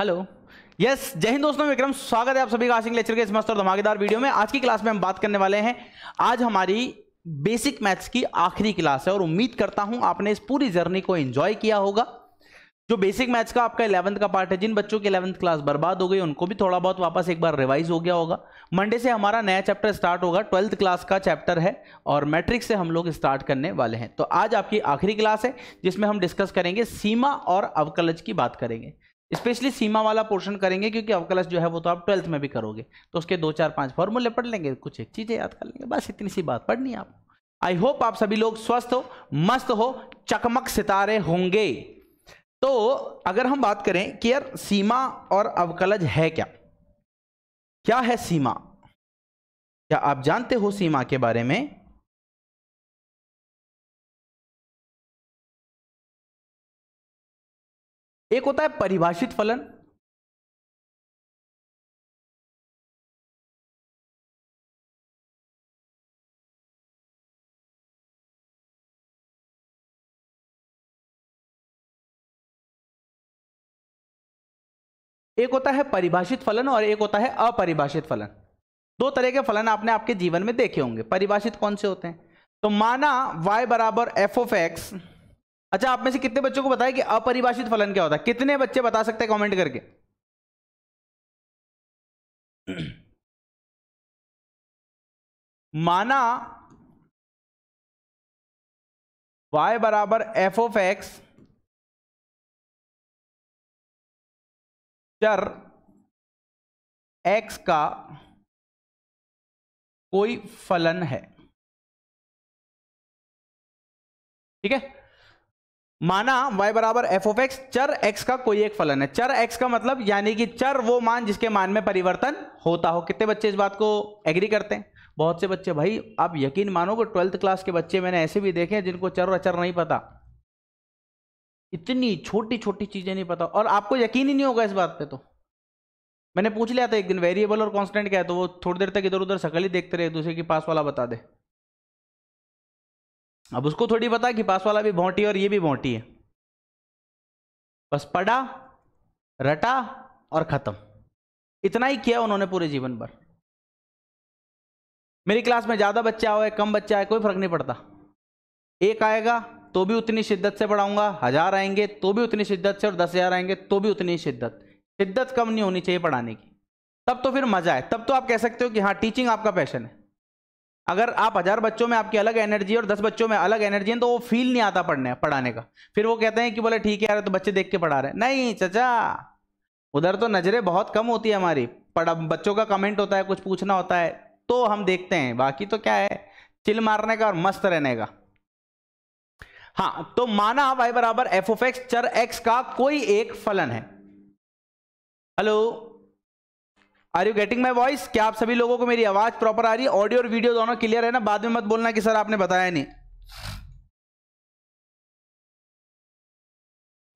Hello yes जय हिंद दोस्तों विक्रम स्वागत है आप सभी का आशिंग लेक्चर के इस मस्त और धमाकेदार वीडियो में आज की क्लास में हम बात करने वाले हैं आज हमारी बेसिक मैथ्स की आखिरी क्लास है और उम्मीद करता हूं आपने इस पूरी जर्नी को एंजॉय किया होगा जो बेसिक मैथ्स का आपका इलेवंथ का पार्ट है जिन बच्चों की इलेवंथ क्लास बर्बाद हो गई उनको भी थोड़ा बहुत वापस एक बार रिवाइज हो गया होगा मंडे से हमारा नया चैप्टर स्टार्ट होगा ट्वेल्थ क्लास का चैप्टर है और मैट्रिक से हम लोग स्टार्ट करने वाले हैं तो आज आपकी आखिरी क्लास है जिसमें हम डिस्कस करेंगे सीमा और अवकलज की बात करेंगे स्पेशली सीमा वाला पोर्शन करेंगे क्योंकि अवकलश जो है वो तो आप ट्वेल्थ में भी करोगे तो उसके दो चार पांच फॉर्मूले पढ़ लेंगे कुछ एक चीज़ें याद कर लेंगे बस इतनी सी बात पढ़नी आप आपको आई होप आप सभी लोग स्वस्थ हो मस्त हो चकमक सितारे होंगे तो अगर हम बात करें कि यार सीमा और अवकलज है क्या क्या है सीमा क्या आप जानते हो सीमा के बारे में एक होता है परिभाषित फलन एक होता है परिभाषित फलन और एक होता है अपरिभाषित फलन दो तरह के फलन आपने आपके जीवन में देखे होंगे परिभाषित कौन से होते हैं तो माना y बराबर एफ ऑफ एक्स अच्छा आप में से कितने बच्चों को बताया कि अपरिभाषित फलन क्या होता है कितने बच्चे बता सकते हैं कमेंट करके माना y बराबर एफ ओफ एक्स चर x का कोई फलन है ठीक है माना y बराबर एफ ऑफ एक्स चर x का कोई एक फलन है चर x का मतलब यानी कि चर वो मान जिसके मान में परिवर्तन होता हो कितने बच्चे इस बात को एग्री करते हैं बहुत से बच्चे भाई आप यकीन मानोगे ट्वेल्थ क्लास के बच्चे मैंने ऐसे भी देखे हैं जिनको चर और अचर नहीं पता इतनी छोटी छोटी चीज़ें नहीं पता और आपको यकीन ही नहीं होगा इस बात पर तो मैंने पूछ लिया था एक दिन वेरिएबल और कॉन्स्टेंट क्या है तो वो थोड़ी देर तक इधर उधर सकल ही देखते रहे दूसरे के पास वाला बता दे अब उसको थोड़ी पता कि पास वाला भी भोंटी और ये भी भोंटी है बस पढ़ा रटा और ख़त्म इतना ही किया उन्होंने पूरे जीवन भर मेरी क्लास में ज़्यादा बच्चा आए कम बच्चा आए कोई फ़र्क नहीं पड़ता एक आएगा तो भी उतनी शिद्दत से पढ़ाऊंगा हज़ार आएंगे तो भी उतनी शिद्दत से और दस हज़ार आएंगे तो भी उतनी शिद्दत शिद्दत कम नहीं होनी चाहिए पढ़ाने की तब तो फिर मज़ा है तब तो आप कह सकते हो कि हाँ टीचिंग आपका पैशन है अगर आप हजार बच्चों में आपकी अलग एनर्जी और दस बच्चों में अलग एनर्जी है तो वो फील नहीं आता पढ़ने पढ़ाने का फिर वो कहते हैं कि बोले ठीक है यार तो बच्चे देख के पढ़ा रहे हैं नहीं चचा उधर तो नज़रें बहुत कम होती है हमारी पढ़ा बच्चों का कमेंट होता है कुछ पूछना होता है तो हम देखते हैं बाकी तो क्या है चिल मारने का और मस्त रहने का हाँ तो माना भाई बराबर एफ ओफ एक्स चर एक्स का कोई एक फलन है hello are you getting my voice क्या आप सभी लोगों को मेरी आवाज़ प्रॉपर आ रही है ऑडियो और वीडियो दोनों क्लियर है ना बाद में मत बोलना कि सर आपने बताया नहीं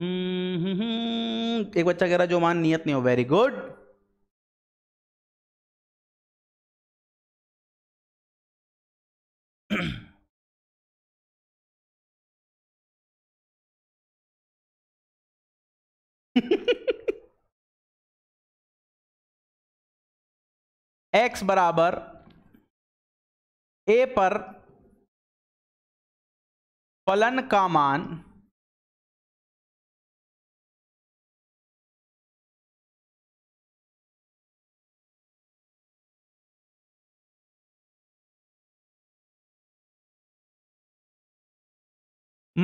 हम्म, हम्म, हम्म एक बच्चा कह रहा जो मान नियत नहीं हो वेरी गुड एक्स बराबर ए पर फलन का मान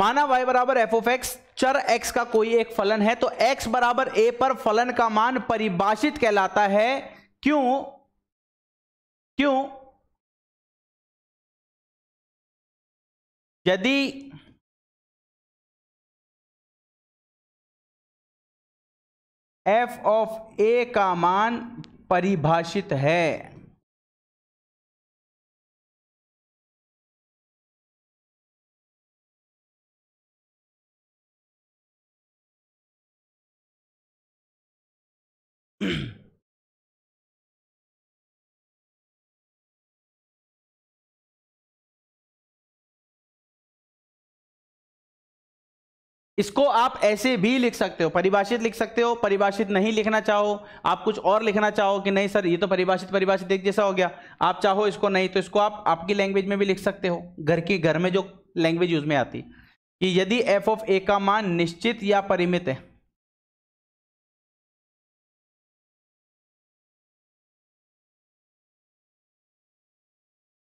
माना y बराबर एफ ऑफ एक्स चर x का कोई एक फलन है तो x बराबर a पर फलन का मान परिभाषित कहलाता है क्यों क्यों यदि एफ ऑफ ए का मान परिभाषित है इसको आप ऐसे भी लिख सकते हो परिभाषित लिख सकते हो परिभाषित नहीं लिखना चाहो आप कुछ और लिखना चाहो कि नहीं सर ये तो परिभाषित परिभाषित एक जैसा हो गया आप चाहो इसको नहीं तो इसको आप आपकी लैंग्वेज में भी लिख सकते हो घर की घर में जो लैंग्वेज यूज में आती कि यदि एफ ऑफ ए का मान निश्चित या परिमित है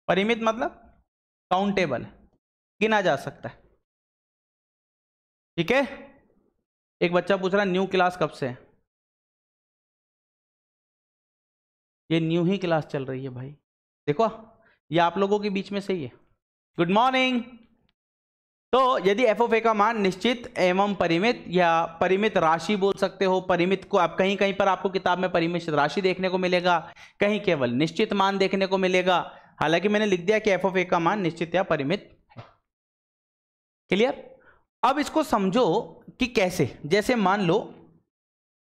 परिमित मतलब काउंटेबल गिना जा सकता है ठीक है एक बच्चा पूछ रहा है न्यू क्लास कब से ये न्यू ही क्लास चल रही है भाई देखो ये आप लोगों के बीच में सही है गुड मॉर्निंग तो यदि एफ ओफ ए का मान निश्चित एवं परिमित या परिमित राशि बोल सकते हो परिमित को आप कहीं कहीं पर आपको किताब में परिमित राशि देखने को मिलेगा कहीं केवल निश्चित मान देखने को मिलेगा हालांकि मैंने लिख दिया कि एफ ओफ ए का मान निश्चित या परिमित है क्लियर अब इसको समझो कि कैसे जैसे मान लो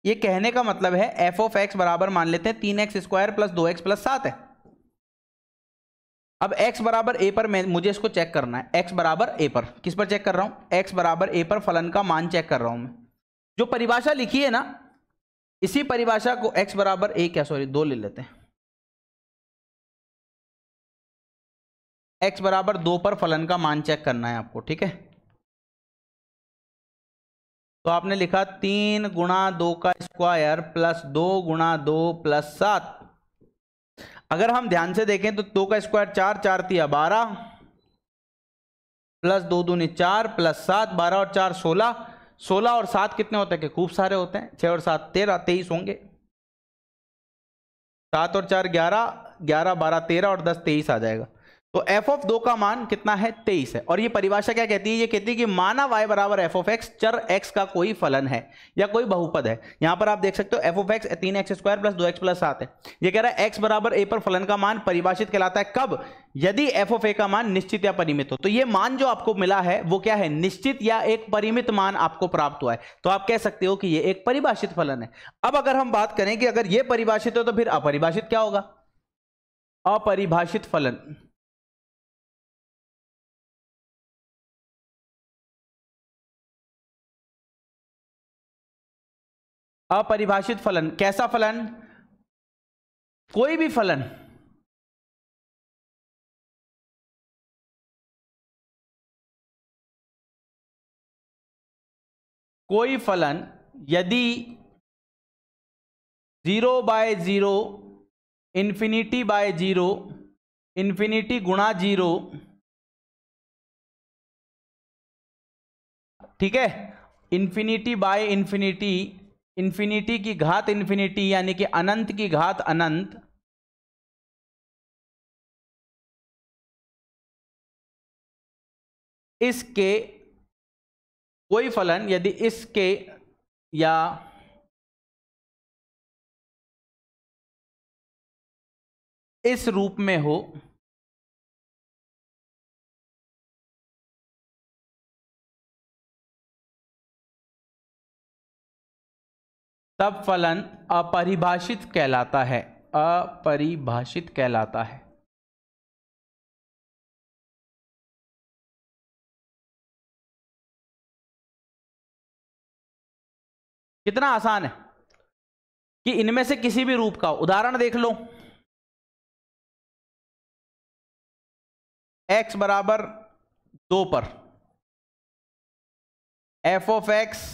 ये कहने का मतलब है एफ ऑफ एक्स बराबर मान लेते हैं तीन एक्स स्क्वायर प्लस दो एक्स प्लस सात है अब x बराबर ए पर मैं मुझे इसको चेक करना है x बराबर ए पर किस पर चेक कर रहा हूं x बराबर ए पर फलन का मान चेक कर रहा हूं मैं जो परिभाषा लिखी है ना इसी परिभाषा को x बराबर ए क्या सॉरी दो ले लेते हैं x बराबर दो पर फलन का मान चेक करना है आपको ठीक है तो आपने लिखा तीन गुणा दो का स्क्वायर प्लस दो गुणा दो प्लस सात अगर हम ध्यान से देखें तो दो का स्क्वायर चार चार तिया बारह प्लस दो दूनी चार प्लस सात बारह और चार सोलह सोलह और सात कितने होते हैं कि खूब सारे होते हैं छः और सात तेरह तेईस होंगे सात और चार ग्यारह ग्यारह बारह तेरह और दस तेईस आ जाएगा तो एफ ऑफ दो का मान कितना है तेईस है और ये परिभाषा क्या कहती है ये कहती है कि माना वाई बराबर एफ ऑफ एक्स चर एक्स का कोई फलन है या कोई बहुपद है यहां पर आप देख सकते हो एफ ऑफ एक्स तीन एक्स स्क्वायर प्लस दो एक्स प्लस सात है ये कह रहा है एक्स बराबर ए पर फलन का मान परिभाषित कहलाता है कब यदि एफ ऑफ ए का मान निश्चित या परिमित हो तो ये मान जो आपको मिला है वो क्या है निश्चित या एक परिमित मान आपको प्राप्त हुआ है तो आप कह सकते हो कि ये एक परिभाषित फलन है अब अगर हम बात करें कि अगर ये परिभाषित हो तो फिर अपरिभाषित क्या होगा अपरिभाषित फलन अपरिभाषित फलन कैसा फलन कोई भी फलन कोई फलन यदि zero by zero infinity by zero infinity गुणा जीरो ठीक है इन्फिनिटी बाय इन्फिनिटी इन्फिनिटी की घात इन्फिनिटी यानी कि अनंत की घात अनंत इसके कोई फलन यदि इसके या इस रूप में हो तब फलन अपरिभाषित कहलाता है अपरिभाषित कहलाता है कितना आसान है कि इनमें से किसी भी रूप का उदाहरण देख लो x बराबर दो पर एफ ऑफ एक्स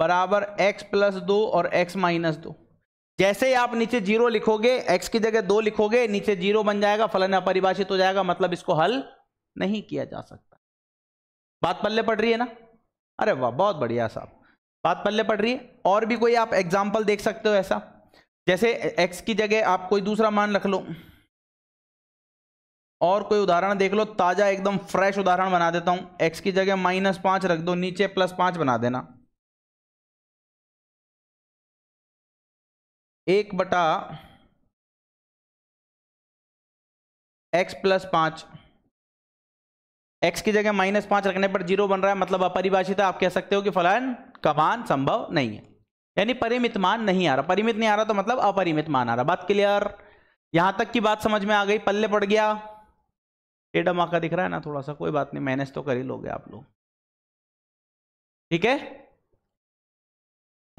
बराबर एक्स प्लस दो और एक्स माइनस दो जैसे ही आप नीचे जीरो लिखोगे एक्स की जगह दो लिखोगे नीचे जीरो बन जाएगा फलन अपरिभाषित हो जाएगा मतलब इसको हल नहीं किया जा सकता बात पल्ले पड़ रही है ना अरे वाह बहुत बढ़िया साहब बात पल्ले पड़ रही है और भी कोई आप एग्जाम्पल देख सकते हो ऐसा जैसे एक्स की जगह आप कोई दूसरा मान रख लो और कोई उदाहरण देख लो ताज़ा एकदम फ्रेश उदाहरण बना देता हूं एक्स की जगह माइनस पांच रख दो नीचे प्लस पांच बना देना एक बटा एक्स प्लस पांच एक्स की जगह माइनस पांच रखने पर जीरो बन रहा है मतलब अपरिभाषित आप कह सकते हो कि फलन का मान संभव नहीं है यानी परिमित मान नहीं आ रहा परिमित नहीं आ रहा तो मतलब अपरिमित मान आ रहा बात क्लियर यहां तक की बात समझ में आ गई पल्ले पड़ गया टेढ़ा माका दिख रहा है ना थोड़ा सा कोई बात नहीं मैनेज तो कर ही लोगे आप लोग ठीक है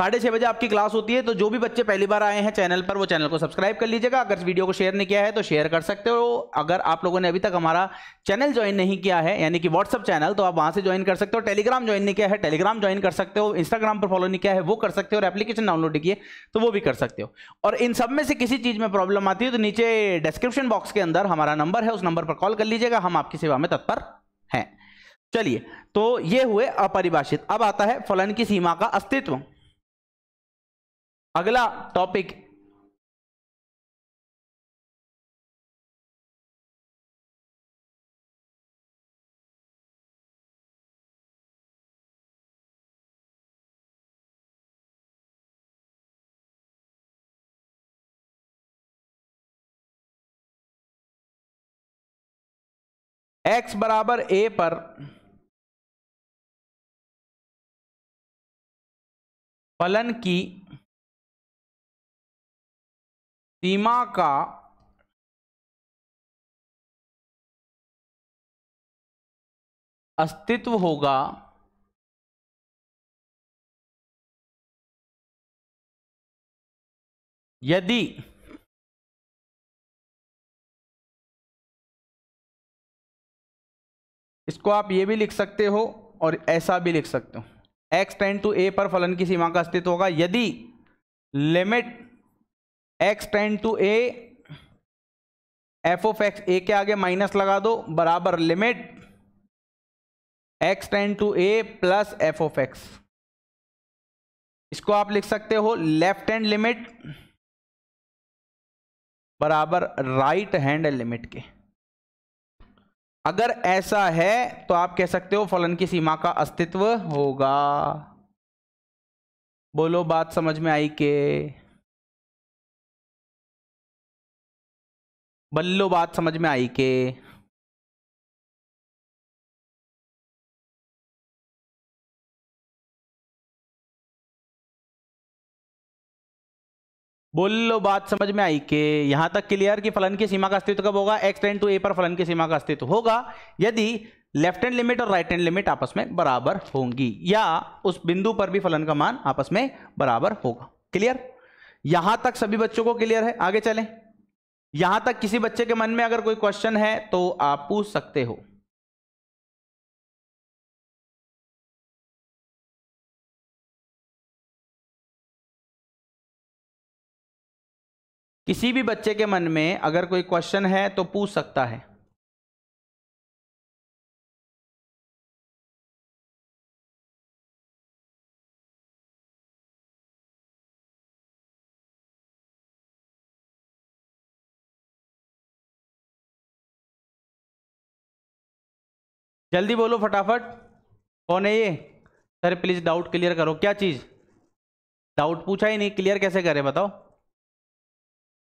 साढ़े छह बजे आपकी क्लास होती है तो जो भी बच्चे पहली बार आए हैं चैनल पर वो चैनल को सब्सक्राइब कर लीजिएगा अगर वीडियो को शेयर नहीं किया है तो शेयर कर सकते हो अगर आप लोगों ने अभी तक हमारा चैनल ज्वाइन नहीं किया है यानी कि व्हाट्सअप चैनल तो आप वहां से ज्वाइन कर सकते हो टेलीग्राम ज्वाइन नहीं किया है टेलीग्राम ज्वाइन कर सकते हो इंस्टाग्राम पर फॉलो नहीं किया है वो कर सकते हो और एप्लीकेशन डाउनलोड किए तो वो भी कर सकते हो और इन सब में से किसी चीज़ में प्रॉब्लम आती है तो नीचे डिस्क्रिप्शन बॉक्स के अंदर हमारा नंबर है उस नंबर पर कॉल कर लीजिएगा हम आपकी सेवा में तत्पर हैं चलिए तो ये हुए अपरिभाषित अब आता है फलन की सीमा का अस्तित्व अगला टॉपिक एक्स बराबर ए पर फलन की सीमा का अस्तित्व होगा यदि इसको आप ये भी लिख सकते हो और ऐसा भी लिख सकते हो एक्स टेंड टू ए पर फलन की सीमा का अस्तित्व होगा यदि limit x tends to a f of x a के आगे माइनस लगा दो बराबर limit x tends to a plus f of x इसको आप लिख सकते हो लेफ्ट हैंड लिमिट बराबर राइट हैंड लिमिट के अगर ऐसा है तो आप कह सकते हो फलन की सीमा का अस्तित्व होगा बोलो बात समझ में आई के बल्लो बात समझ में आई के बोल लो बात समझ में आई के यहां तक क्लियर कि फलन की सीमा का अस्तित्व कब होगा एक्स टेन टू ए पर फलन की सीमा का अस्तित्व होगा यदि लेफ्ट हैंड लिमिट और राइट हैंड लिमिट आपस में बराबर होंगी या उस बिंदु पर भी फलन का मान आपस में बराबर होगा क्लियर यहां तक सभी बच्चों को क्लियर है आगे चलें यहां तक किसी बच्चे के मन में अगर कोई क्वेश्चन है तो आप पूछ सकते हो किसी भी बच्चे के मन में अगर कोई क्वेश्चन है तो पूछ सकता है जल्दी बोलो फटाफट कौन है ये सर प्लीज़ डाउट क्लियर करो क्या चीज़ डाउट पूछा ही नहीं क्लियर कैसे करें बताओ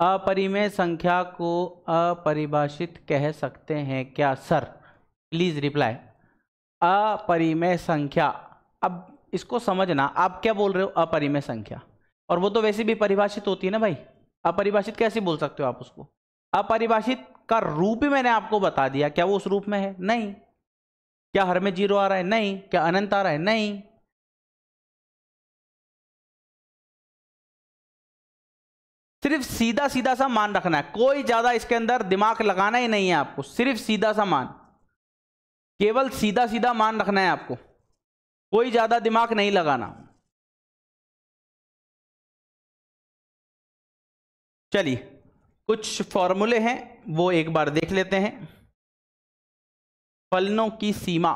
अपरिमेय संख्या को अपरिभाषित कह सकते हैं क्या सर प्लीज़ रिप्लाई अपरिमेय संख्या अब इसको समझना आप क्या बोल रहे हो अपरिमेय संख्या और वो तो वैसे भी परिभाषित होती है ना भाई अपरिभाषित कैसे बोल सकते हो आप उसको अपरिभाषित का रूप ही मैंने आपको बता दिया क्या वो उस रूप में है नहीं क्या हर में जीरो आ रहा है नहीं क्या अनंत आ रहा है नहीं सिर्फ सीधा सीधा सा मान रखना है कोई ज्यादा इसके अंदर दिमाग लगाना ही नहीं है आपको सिर्फ सीधा सा मान केवल सीधा सीधा मान रखना है आपको कोई ज्यादा दिमाग नहीं लगाना चलिए कुछ फॉर्मूले हैं वो एक बार देख लेते हैं फलनों की सीमा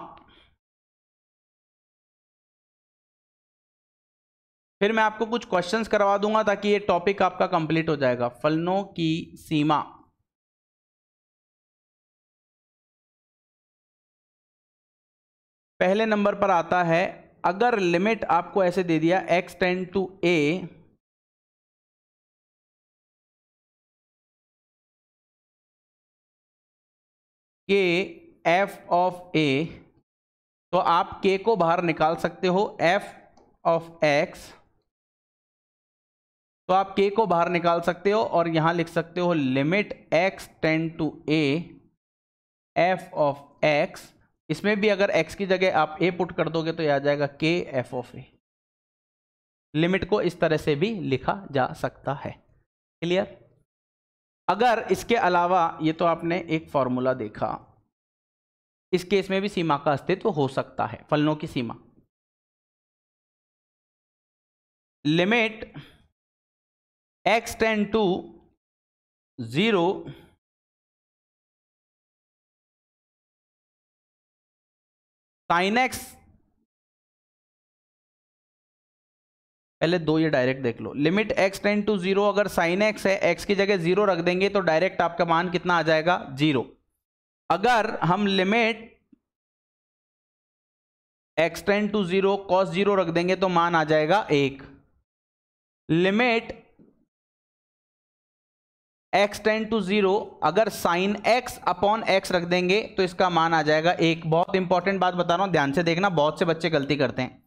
फिर मैं आपको कुछ क्वेश्चंस करवा दूंगा ताकि ये टॉपिक आपका कंप्लीट हो जाएगा फलनों की सीमा पहले नंबर पर आता है अगर लिमिट आपको ऐसे दे दिया x टेंड टू a के एफ ऑफ ए तो आप के को बाहर निकाल सकते हो एफ ऑफ एक्स तो आप के को बाहर निकाल सकते हो और यहां लिख सकते हो limit x tends to a f of x इसमें भी अगर एक्स की जगह आप ए पुट कर दोगे तो यह आ जाएगा के एफ ऑफ ए लिमिट को इस तरह से भी लिखा जा सकता है क्लियर अगर इसके अलावा ये तो आपने एक फॉर्मूला देखा इस केस में भी सीमा का अस्तित्व हो सकता है फलनों की सीमा limit x tends to zero sine x पहले दो ये डायरेक्ट देख लो limit x tends to zero अगर साइन एक्स है एक्स की जगह जीरो रख देंगे तो डायरेक्ट आपका मान कितना आ जाएगा जीरो अगर हम limit x tends to zero cos zero रख देंगे तो मान आ जाएगा एक limit x tends to zero अगर साइन एक्स अपॉन एक्स रख देंगे तो इसका मान आ जाएगा एक बहुत इंपॉर्टेंट बात बता रहा हूं ध्यान से देखना बहुत से बच्चे गलती करते हैं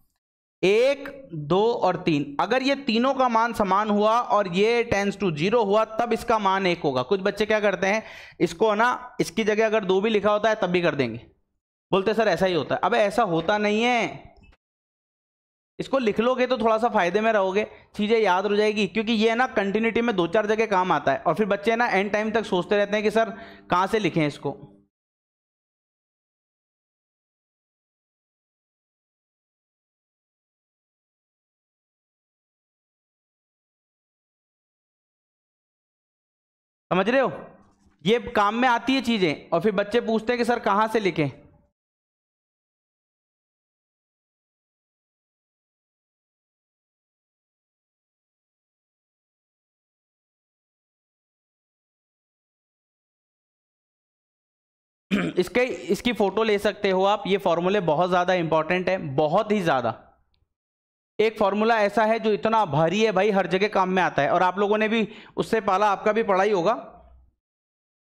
एक दो और तीन अगर ये तीनों का मान समान हुआ और ये टेंस टू जीरो हुआ तब इसका मान एक होगा कुछ बच्चे क्या करते हैं इसको ना इसकी जगह अगर दो भी लिखा होता है तब भी कर देंगे बोलते सर ऐसा ही होता है अब ऐसा होता नहीं है इसको लिख लोगे तो थोड़ा सा फायदे में रहोगे चीज़ें याद हो जाएगी क्योंकि ये ना कंटिन्यूटी में दो चार जगह काम आता है और फिर बच्चे ना एंड टाइम तक सोचते रहते हैं कि सर कहाँ से लिखें इसको समझ रहे हो ये काम में आती है चीज़ें और फिर बच्चे पूछते हैं कि सर कहाँ से लिखें इसके इसकी फ़ोटो ले सकते हो आप ये फॉर्मूले बहुत ज़्यादा इंपॉर्टेंट है बहुत ही ज़्यादा एक फॉर्मूला ऐसा है जो इतना भारी है भाई हर जगह काम में आता है और आप लोगों ने भी उससे पाला आपका भी पढ़ा ही होगा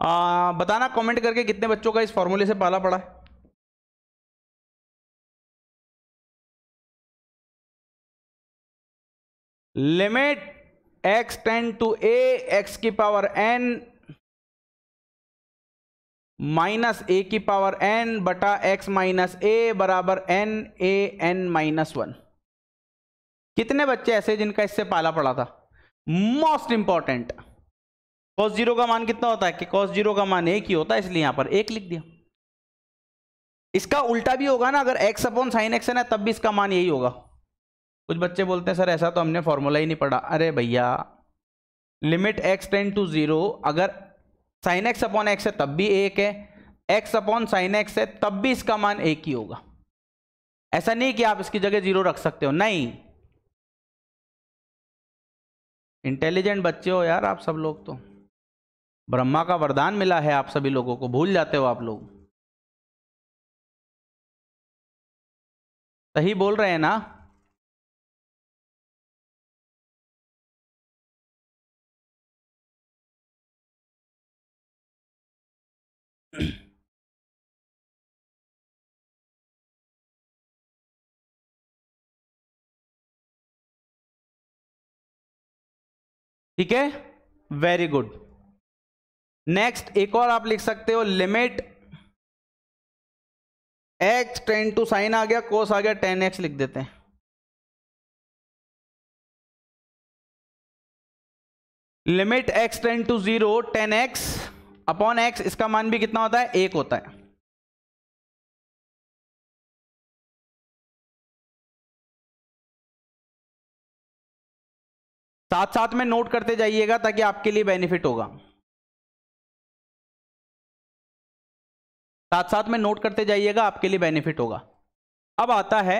आ, बताना कमेंट करके कितने बच्चों का इस फॉर्मूले से पाला पड़ा है limit x tends to a x की पावर एन माइनस ए की पावर एन बटा एक्स माइनस ए बराबर n a n minus one कितने बच्चे ऐसे जिनका इससे पाला पड़ा था मोस्ट इंपॉर्टेंट कॉस जीरो का मान कितना होता है कि कॉस जीरो का मान एक ही होता है इसलिए यहां पर एक लिख दिया इसका उल्टा भी होगा ना अगर एक्स अपॉन साइन एक्स है तब भी इसका मान यही होगा कुछ बच्चे बोलते हैं सर ऐसा तो हमने फॉर्मूला ही नहीं पढ़ा अरे भैया limit x tends to zero अगर साइन एक्स अपॉन एक्स है तब भी एक है एक्स अपॉन साइन एक्स है तब भी इसका मान एक ही होगा ऐसा नहीं कि आप इसकी जगह जीरो रख सकते हो नहीं इंटेलिजेंट बच्चे हो यार आप सब लोग तो ब्रह्मा का वरदान मिला है आप सभी लोगों को भूल जाते हो आप लोग सही बोल रहे हैं ना ठीक है वेरी गुड नेक्स्ट एक और आप लिख सकते हो limit x tends to sine आ गया कोस आ गया टेन एक्स लिख देते हैं limit x tends to zero tan x upon x इसका मान भी कितना होता है एक होता है साथ साथ में नोट करते जाइएगा ताकि आपके लिए बेनिफिट होगा साथ साथ में नोट करते जाइएगा आपके लिए बेनिफिट होगा अब आता है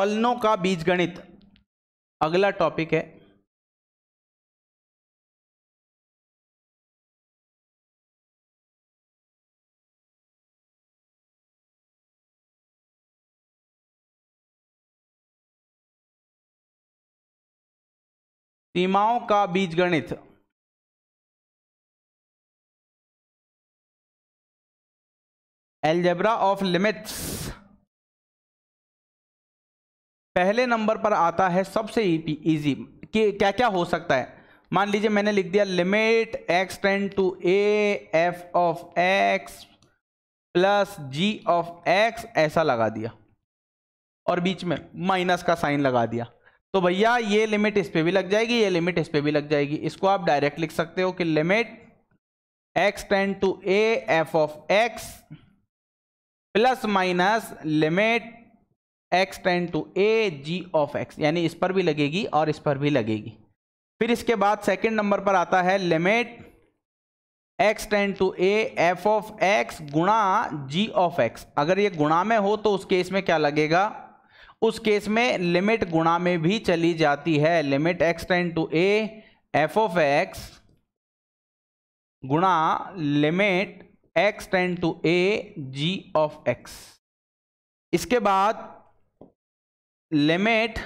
फलनों का बीज गणित अगला टॉपिक है सीमाओं का बीजगणित एल्जेब्रा ऑफ लिमिट्स पहले नंबर पर आता है सबसे इजी कि क्या क्या हो सकता है मान लीजिए मैंने लिख दिया limit x tends to a f of x plus g of x ऐसा लगा दिया और बीच में माइनस का साइन लगा दिया तो भैया ये लिमिट इस पे भी लग जाएगी ये लिमिट इस पे भी लग जाएगी इसको आप डायरेक्ट लिख सकते हो कि limit x tends to a f of x plus minus limit x tends to a g of x यानी इस पर भी लगेगी और इस पर भी लगेगी फिर इसके बाद सेकंड नंबर पर आता है limit x tends to a f of x गुणा जी ऑफ एक्स अगर ये गुणा में हो तो उस केस में क्या लगेगा उस केस में लिमिट गुणा में भी चली जाती है limit x tends to a f of x गुणा limit x tends to a g of x इसके बाद limit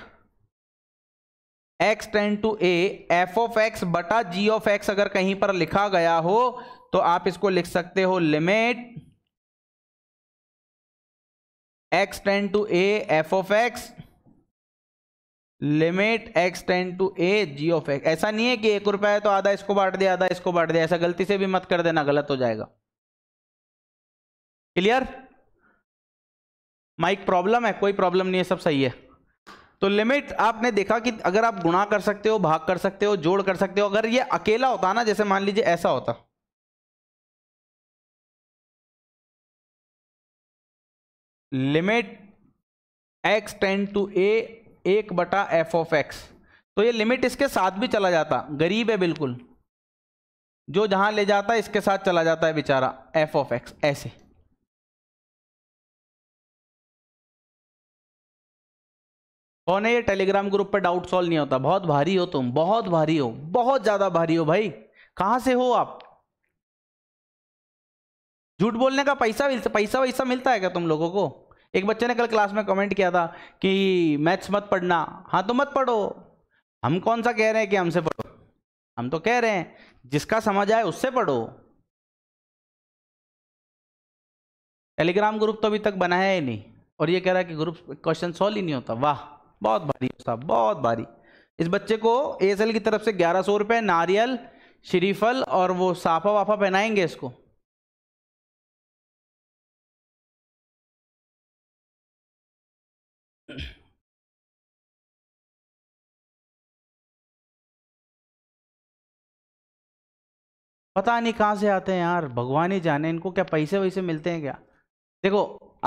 x tends to a f of x बटा जी ऑफ एक्स अगर कहीं पर लिखा गया हो तो आप इसको लिख सकते हो limit x tends to a f of x limit x tends to a g of x ऐसा नहीं है कि एक रुपया है तो आधा इसको बांट दिया आधा इसको बांट दिया ऐसा गलती से भी मत कर देना गलत हो जाएगा क्लियर माइक प्रॉब्लम है कोई प्रॉब्लम नहीं है सब सही है तो लिमिट आपने देखा कि अगर आप गुणा कर सकते हो भाग कर सकते हो जोड़ कर सकते हो अगर ये अकेला होता ना जैसे मान लीजिए ऐसा होता limit x tends to a एक बटा एफ ऑफ एक्स तो ये लिमिट इसके साथ भी चला जाता गरीब है बिल्कुल जो जहां ले जाता है इसके साथ चला जाता है बेचारा एफ ऑफ एक्स ऐसे कौन है ये टेलीग्राम ग्रुप पर डाउट सॉल्व नहीं होता बहुत भारी हो तुम बहुत भारी हो बहुत ज्यादा भारी हो भाई कहां से हो आप झूठ बोलने का पैसा पैसा वैसा मिलता है क्या तुम लोगों को एक बच्चे ने कल क्लास में कमेंट किया था कि मैथ्स मत पढ़ना हाँ तो मत पढ़ो हम कौन सा कह रहे हैं कि हमसे पढ़ो हम तो कह रहे हैं जिसका समझ आए उससे पढ़ो टेलीग्राम ग्रुप तो अभी तक बनाया ही नहीं और ये कह रहा है कि ग्रुप क्वेश्चन सॉल्व ही नहीं होता वाह बहुत भारी साहब बहुत भारी इस बच्चे को एस की तरफ से ग्यारह सौ रुपये नारियल श्रीफल और वो साफा वाफा पहनाएंगे इसको पता नहीं कहाँ से आते हैं यार भगवान ही जाने इनको क्या पैसे वैसे मिलते हैं क्या देखो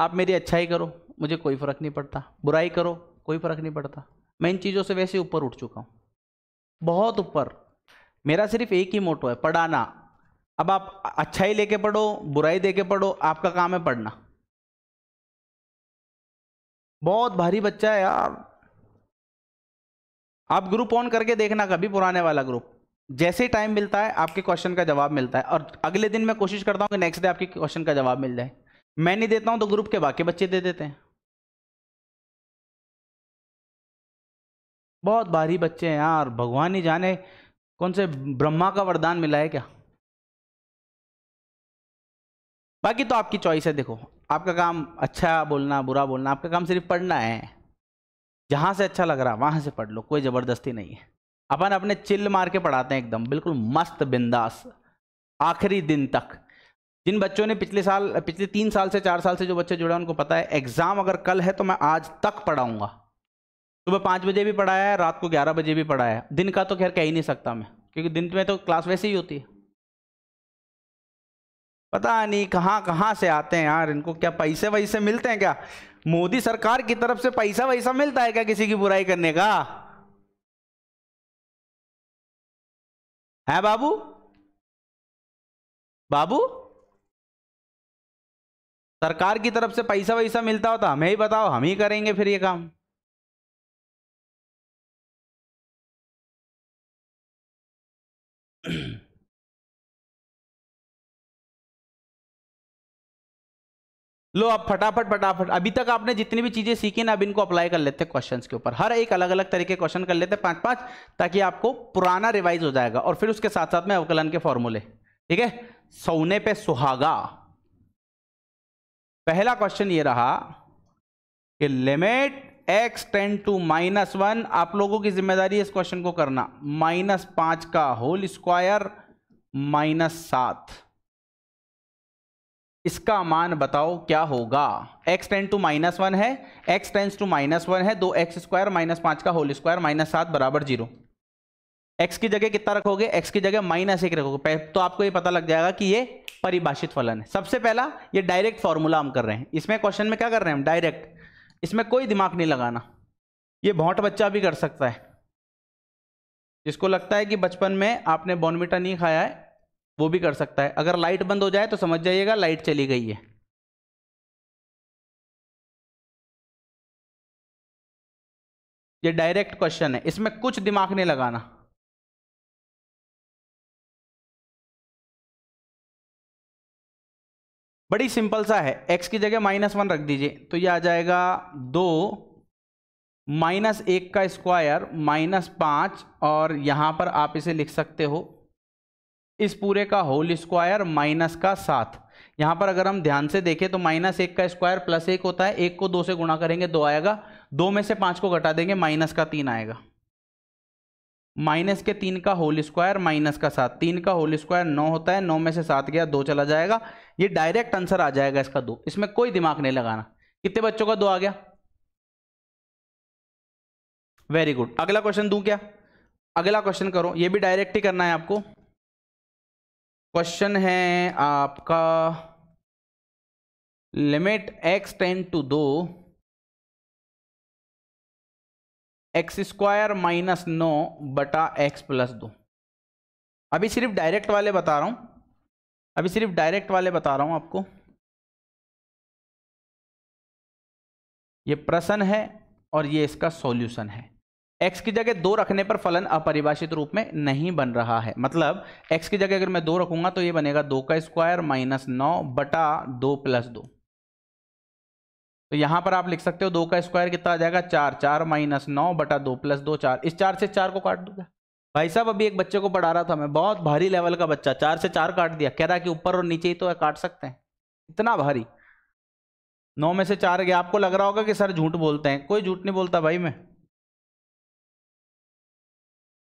आप मेरी अच्छाई करो मुझे कोई फ़र्क नहीं पड़ता बुराई करो कोई फ़र्क नहीं पड़ता मैं इन चीज़ों से वैसे ऊपर उठ चुका हूँ बहुत ऊपर मेरा सिर्फ एक ही मोटो है पढ़ाना अब आप अच्छाई लेके पढ़ो बुराई दे के पढ़ो आपका काम है पढ़ना बहुत भारी बच्चा है यार आप ग्रुप ऑन करके देखना कभी पुराने वाला ग्रुप जैसे टाइम मिलता है आपके क्वेश्चन का जवाब मिलता है और अगले दिन मैं कोशिश करता हूँ कि नेक्स्ट डे आपके क्वेश्चन का जवाब मिल जाए मैं नहीं देता हूँ तो ग्रुप के बाकी बच्चे दे देते हैं बहुत भारी बच्चे हैं यार भगवान ही जाने कौन से ब्रह्मा का वरदान मिला है क्या बाकी तो आपकी चॉइस है देखो आपका काम अच्छा बोलना बुरा बोलना आपका काम सिर्फ पढ़ना है जहां से अच्छा लग रहा वहां से पढ़ लो कोई ज़बरदस्ती नहीं है अपन अपने चिल्ल मार के पढ़ाते हैं एकदम बिल्कुल मस्त बिंदास आखिरी दिन तक जिन बच्चों ने पिछले साल पिछले तीन साल से चार साल से जो बच्चे जुड़े हैं उनको पता है एग्ज़ाम अगर कल है तो मैं आज तक पढ़ाऊंगा सुबह पाँच बजे भी पढ़ाया है रात को ग्यारह बजे भी पढ़ाया है दिन का तो खैर कह ही नहीं सकता मैं क्योंकि दिन में तो क्लास वैसे ही होती है पता नहीं कहाँ कहाँ से आते हैं यार इनको क्या पैसे वैसे मिलते हैं क्या मोदी सरकार की तरफ से पैसा वैसा मिलता है क्या किसी की बुराई करने का है बाबू बाबू सरकार की तरफ से पैसा वैसा मिलता हो तो हमें ही बताओ हम ही करेंगे फिर ये काम लो आप फटाफट फटाफट अभी तक आपने जितनी भी चीजें सीखी ना अब इनको अप्लाई कर लेते हैं क्वेश्चन के ऊपर हर एक अलग अलग तरीके क्वेश्चन कर लेते हैं पांच पांच ताकि आपको पुराना रिवाइज हो जाएगा और फिर उसके साथ साथ में अवकलन के फॉर्मूले ठीक है सोने पे सुहागा पहला क्वेश्चन ये रहा कि limit x tends to minus one आप लोगों की जिम्मेदारी इस क्वेश्चन को करना माइनस पांच का होल स्क्वायर माइनस सात इसका मान बताओ क्या होगा x tends to minus one है x tends to minus one है दो एक्स स्क्वायर माइनस पाँच का होल स्क्वायर माइनस सात बराबर जीरो एक्स की जगह कितना रखोगे x की जगह माइनस एक रखोगे तो आपको ये पता लग जाएगा कि ये परिभाषित फलन है सबसे पहला ये डायरेक्ट फॉर्मूला हम कर रहे हैं इसमें क्वेश्चन में क्या कर रहे हैं हम डायरेक्ट इसमें कोई दिमाग नहीं लगाना ये भौंट बच्चा भी कर सकता है जिसको लगता है कि बचपन में आपने बॉनमीटा नहीं खाया है वो भी कर सकता है अगर लाइट बंद हो जाए तो समझ जाइएगा लाइट चली गई है ये डायरेक्ट क्वेश्चन है इसमें कुछ दिमाग नहीं लगाना बड़ी सिंपल सा है एक्स की जगह माइनस वन रख दीजिए तो ये आ जाएगा दो माइनस एक का स्क्वायर माइनस पांच और यहां पर आप इसे लिख सकते हो इस पूरे का होल स्क्वायर माइनस का सात यहाँ पर अगर हम ध्यान से देखें तो माइनस एक का स्क्वायर प्लस एक होता है एक को दो से गुणा करेंगे दो आएगा दो में से पाँच को घटा देंगे माइनस का तीन आएगा माइनस के तीन का होल स्क्वायर माइनस का सात तीन का होल स्क्वायर नौ होता है नौ में से सात गया दो चला जाएगा ये डायरेक्ट आंसर आ जाएगा इसका दो इसमें कोई दिमाग नहीं लगाना कितने बच्चों का दो आ गया वेरी गुड अगला क्वेश्चन दूं क्या अगला क्वेश्चन करो ये भी डायरेक्ट ही करना है आपको क्वेश्चन है आपका लिमिट एक्स टेन टू दो एक्स स्क्वायर माइनस नो बटा एक्स प्लस दो अभी सिर्फ डायरेक्ट वाले बता रहा हूं अभी सिर्फ डायरेक्ट वाले बता रहा हूँ आपको ये प्रश्न है और ये इसका सॉल्यूशन है एक्स की जगह दो रखने पर फलन अपरिभाषित रूप में नहीं बन रहा है मतलब एक्स की जगह अगर मैं दो रखूंगा तो ये बनेगा दो का स्क्वायर माइनस नौ बटा दो प्लस दो तो यहां पर आप लिख सकते हो दो का स्क्वायर कितना आ जाएगा चार चार माइनस नौ बटा दो प्लस दो चार इस चार से चार को काट दूंगा भाई साहब अभी एक बच्चे को पढ़ा रहा था मैं बहुत भारी लेवल का बच्चा चार से चार काट दिया कह रहा कि ऊपर और नीचे ही तो काट सकते हैं इतना भारी नौ में से चार गया आपको लग रहा होगा कि सर झूठ बोलते हैं कोई झूठ नहीं बोलता भाई मैं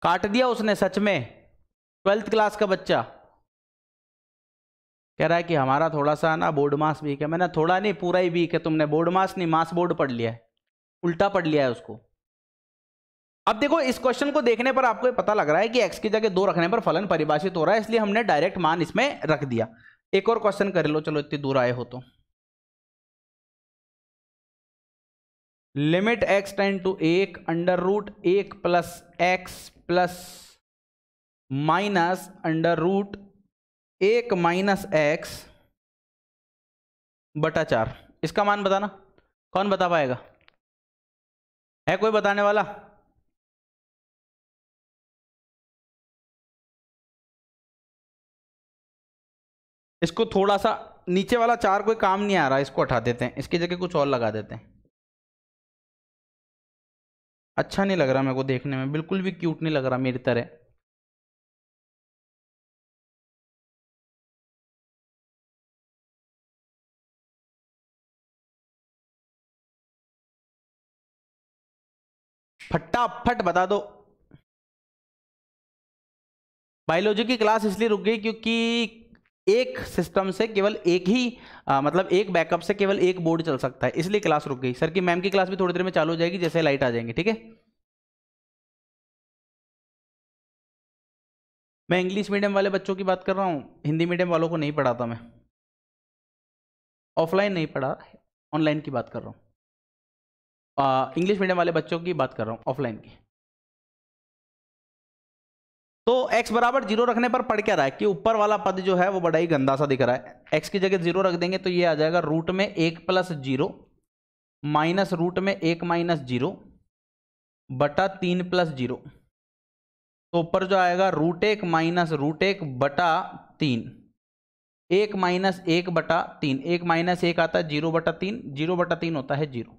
काट दिया उसने सच में ट्वेल्थ क्लास का बच्चा कह रहा है कि हमारा थोड़ा सा ना बोर्ड मास वीक है मैंने थोड़ा नहीं पूरा ही वीक है तुमने बोर्ड मास नहीं मास बोर्ड पढ़ लिया है उल्टा पढ़ लिया है उसको अब देखो इस क्वेश्चन को देखने पर आपको पता लग रहा है कि एक्स की जगह दो रखने पर फलन परिभाषित हो रहा है इसलिए हमने डायरेक्ट मान इसमें रख दिया एक और क्वेश्चन कर लो चलो इतनी दूर आए हो तो लिमिट एक्स टेंड टू एक अंडर रूट एक plus x plus minus under root एक माइनस एक्स बटा चार इसका मान बताना कौन बता पाएगा है कोई बताने वाला इसको थोड़ा सा नीचे वाला चार कोई काम नहीं आ रहा इसको हटा देते हैं इसकी जगह कुछ और लगा देते हैं अच्छा नहीं लग रहा मेरे को देखने में बिल्कुल भी क्यूट नहीं लग रहा मेरी तरह फटाफट बता दो बायोलॉजी की क्लास इसलिए रुक गई क्योंकि एक सिस्टम से केवल एक ही आ, मतलब एक बैकअप से केवल एक बोर्ड चल सकता है इसलिए क्लास रुक गई सर की मैम की क्लास भी थोड़ी देर में चालू हो जाएगी जैसे लाइट आ जाएंगे ठीक है मैं इंग्लिश मीडियम वाले बच्चों की बात कर रहा हूँ हिंदी मीडियम वालों को नहीं पढ़ाता मैं ऑफलाइन नहीं पढ़ा ऑनलाइन की बात कर रहा हूँ इंग्लिश मीडियम वाले बच्चों की बात कर रहा हूँ ऑफलाइन की तो x बराबर जीरो रखने पर पढ़ क्या रहा है कि ऊपर वाला पद जो है वो बड़ा ही गंदा सा दिख रहा है x की जगह जीरो रख देंगे तो ये आ जाएगा रूट में एक प्लस जीरो माइनस रूट में एक माइनस जीरो बटा तीन प्लस जीरो तो ऊपर जो आएगा रूट एक माइनस रूट एक बटा तीन एक माइनस एक बटा तीन एक माइनस एक आता है जीरो बटा तीन जीरो बटा तीन होता है जीरो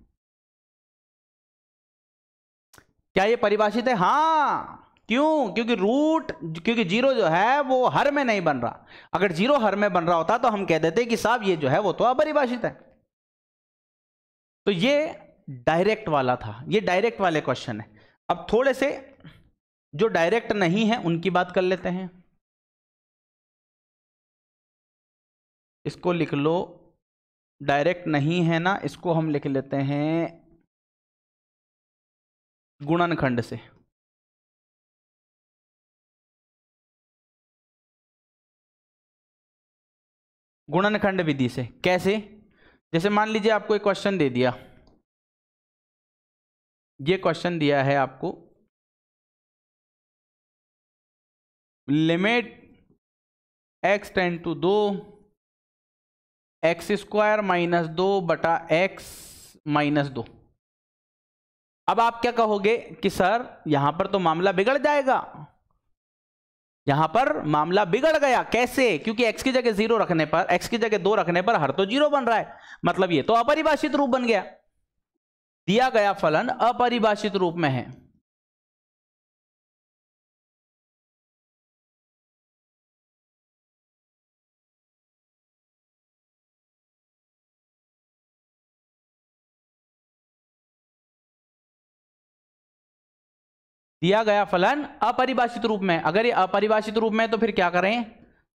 क्या ये परिभाषित है हाँ क्यों क्योंकि रूट क्योंकि जीरो जो है वो हर में नहीं बन रहा अगर जीरो हर में बन रहा होता तो हम कह देते कि साहब ये जो है वो तो अपरिभाषित है तो ये डायरेक्ट वाला था ये डायरेक्ट वाले क्वेश्चन है अब थोड़े से जो डायरेक्ट नहीं है उनकी बात कर लेते हैं इसको लिख लो डायरेक्ट नहीं है ना इसको हम लिख लेते हैं गुणनखंड से गुणनखंड विधि से कैसे जैसे मान लीजिए आपको एक क्वेश्चन दे दिया ये क्वेश्चन दिया है आपको लिमिट एक्स टेन टू दो एक्स स्क्वायर माइनस दो बटा एक्स माइनस दो अब आप क्या कहोगे कि सर यहां पर तो मामला बिगड़ जाएगा यहां पर मामला बिगड़ गया कैसे क्योंकि x की जगह जीरो रखने पर x की जगह दो रखने पर हर तो जीरो बन रहा है मतलब ये तो अपरिभाषित रूप बन गया दिया गया फलन अपरिभाषित रूप में है दिया गया फलन अपरिभाषित रूप में अगर ये अपरिभाषित रूप में तो फिर क्या करें